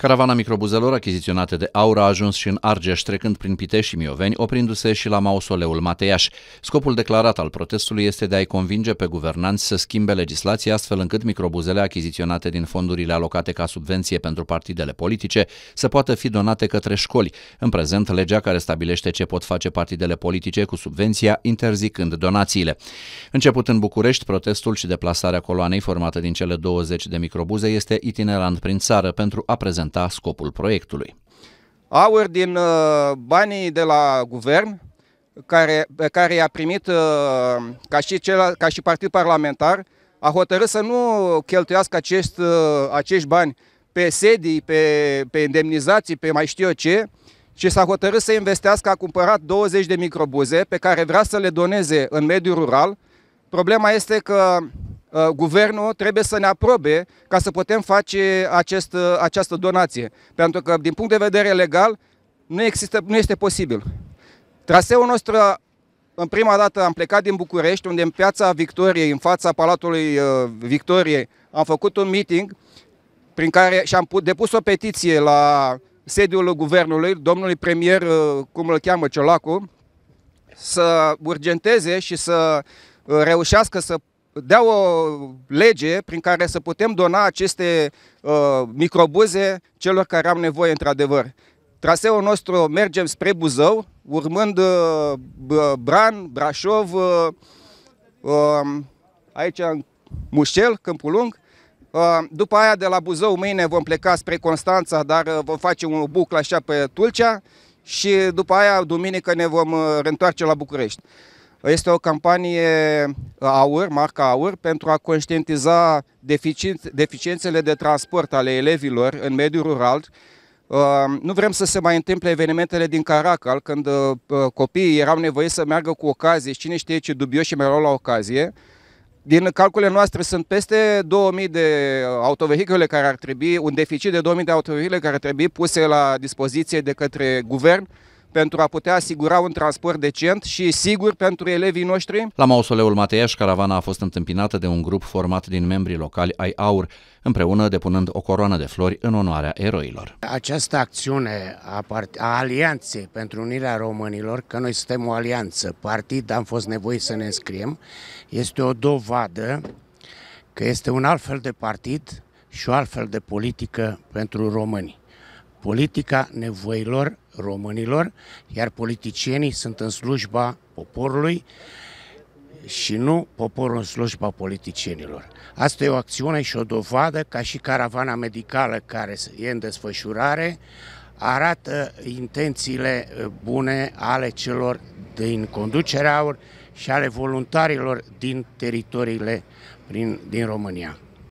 Caravana microbuzelor achiziționate de Aur a ajuns și în Argeș, trecând prin Pitești și Mioveni, oprindu-se și la mausoleul Mateiaș. Scopul declarat al protestului este de a-i convinge pe guvernanți să schimbe legislația astfel încât microbuzele achiziționate din fondurile alocate ca subvenție pentru partidele politice să poată fi donate către școli. În prezent, legea care stabilește ce pot face partidele politice cu subvenția, interzicând donațiile. Început în București, protestul și deplasarea coloanei formată din cele 20 de microbuze este itinerant prin țară pentru a prezenta garanta scopul proiectului. Aur din uh, banii de la guvern, care, pe care i-a primit uh, ca și, cel, ca și partid parlamentar, a hotărât să nu cheltuiască acest, uh, acești bani pe sedii, pe, pe indemnizații, pe mai știu eu ce, și s-a hotărât să investească, a cumpărat 20 de microbuze pe care vrea să le doneze în mediul rural. Problema este că Uh, guvernul trebuie să ne aprobe ca să putem face acest, uh, această donație. Pentru că, din punct de vedere legal, nu, există, nu este posibil. Traseul nostru, în prima dată, am plecat din București, unde în piața Victoriei, în fața Palatului uh, Victoriei, am făcut un meeting prin care și-am depus o petiție la sediul guvernului, domnului premier, cum îl cheamă Ciolacu, să urgenteze și să reușească să dea o lege prin care să putem dona aceste uh, microbuze celor care au nevoie într-adevăr. Traseul nostru mergem spre Buzău, urmând uh, Bran, Brașov, uh, uh, aici Mușel, Câmpul Lung. Uh, după aia de la Buzău mâine vom pleca spre Constanța, dar uh, vom face un buclă așa pe Tulcea și după aia duminică ne vom uh, întoarce la București. Este o campanie uh, AUR, marca AUR, pentru a conștientiza deficiențele de transport ale elevilor în mediul rural. Uh, nu vrem să se mai întâmple evenimentele din Caracal, când uh, copiii erau nevoiți să meargă cu ocazie și cine știe ce dubioși mai erau la ocazie. Din calculele noastre sunt peste 2000 de autovehicule care ar trebui, un deficit de 2000 de autovehicule care ar trebui puse la dispoziție de către guvern pentru a putea asigura un transport decent și sigur pentru elevii noștri. La mausoleul Mateiaș, caravana a fost întâmpinată de un grup format din membrii locali ai AUR, împreună depunând o coroană de flori în onoarea eroilor. Această acțiune a, part- a Alianței pentru Unirea Românilor, că noi suntem o alianță, partid am fost nevoi să ne înscriem, este o dovadă că este un alt fel de partid și o altfel de politică pentru românii politica nevoilor românilor, iar politicienii sunt în slujba poporului și nu poporul în slujba politicienilor. Asta e o acțiune și o dovadă ca și caravana medicală care e în desfășurare arată intențiile eh, bune ale celor din conducerea aur și ale voluntarilor din teritoriile prin, din România.